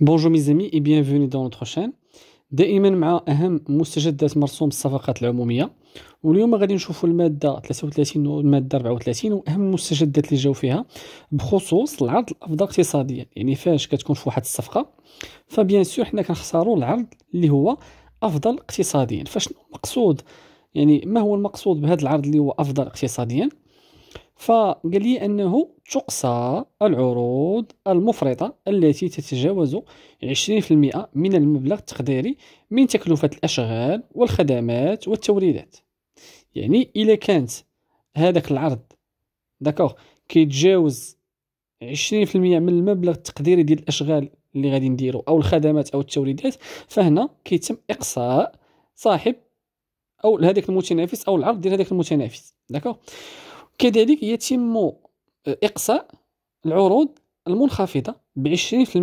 بونجور ميزامي اي بيانفوني دون نوتخ شان دائما مع اهم مستجدات مرسوم الصفقات العموميه واليوم غادي نشوفوا الماده 33 والماده 34 واهم المستجدات اللي جاو فيها بخصوص العرض الافضل اقتصاديا يعني فاش كتكون في واحد الصفقه فبيان سور حنا كنختاروا العرض اللي هو افضل اقتصاديا فشنو المقصود يعني ما هو المقصود بهذا العرض اللي هو افضل اقتصاديا فقال لي انه تقصى العروض المفرطه التي تتجاوز 20% من المبلغ التقديري من تكلفه الاشغال والخدمات والتوريدات يعني الا كانت هذاك العرض داكوغ كيتجاوز 20% من المبلغ التقديري ديال الاشغال اللي غادي نديرو او الخدمات او التوريدات فهنا كيتم اقصاء صاحب او هذاك المتنافس او العرض ديال هذاك المتنافس داكوغ كذلك يتم آه، إقصاء العروض المنخفضة ب 20%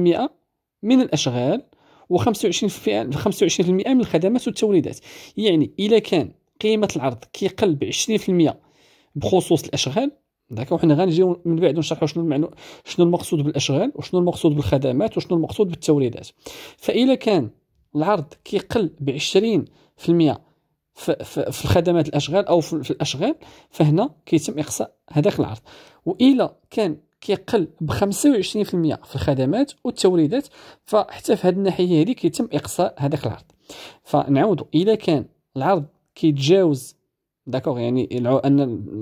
من الأشغال و 25% من الخدمات والتوريدات يعني إذا كان قيمة العرض كيقل ب 20% بخصوص الأشغال داك وحنا غنجيو من بعد نشرحوا شنو المعنى شنو المقصود بالاشغال وشنو المقصود بالخدمات وشنو المقصود بالتوريدات فاذا كان العرض كيقل ب 20% في الخدمات الاشغال او في الاشغال فهنا كيتم اقصاء هذاك العرض والا كان كيقل ب 25% في الخدمات والتوريدات فحتى في هذه الناحيه هذه كيتم اقصاء هذاك العرض فنعاودوا الا كان العرض كيتجاوز داكوغ يعني ان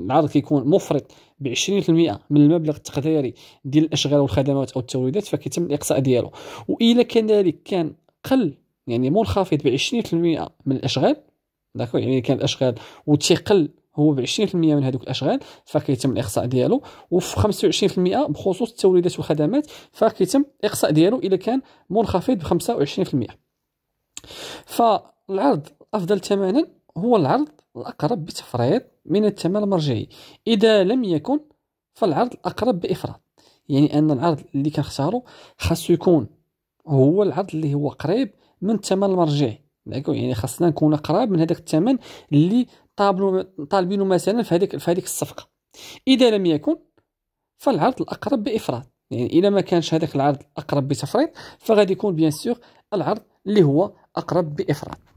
العرض كيكون مفرط ب 20% من المبلغ التقديري ديال الاشغال والخدمات او التوريدات فكيتم الاقصاء ديالو والا كذلك كان قل يعني منخفض ب 20% من الاشغال داكو يعني كان الاشغال وتيقل هو ب 20% من هذوك الاشغال فكيتم الاقصاء ديالو وفي 25% بخصوص التوريدات والخدمات فكيتم الاقصاء ديالو الا كان منخفض ب 25% فالعرض افضل ثمنا هو العرض الاقرب بتفريط من الثمن المرجعي اذا لم يكن فالعرض الاقرب بافراط يعني ان العرض اللي كنختارو خاصو يكون هو العرض اللي هو قريب من الثمن المرجعي يعني خاصنا نكون قراب من هذاك الثمن اللي طالبوا طالبينه مثلا في هذيك في هذيك الصفقه اذا لم يكن فالعرض الاقرب بافراط يعني الا ما كانش هذاك العرض الاقرب بتفريط فغادي يكون بيان سور العرض اللي هو اقرب بافراط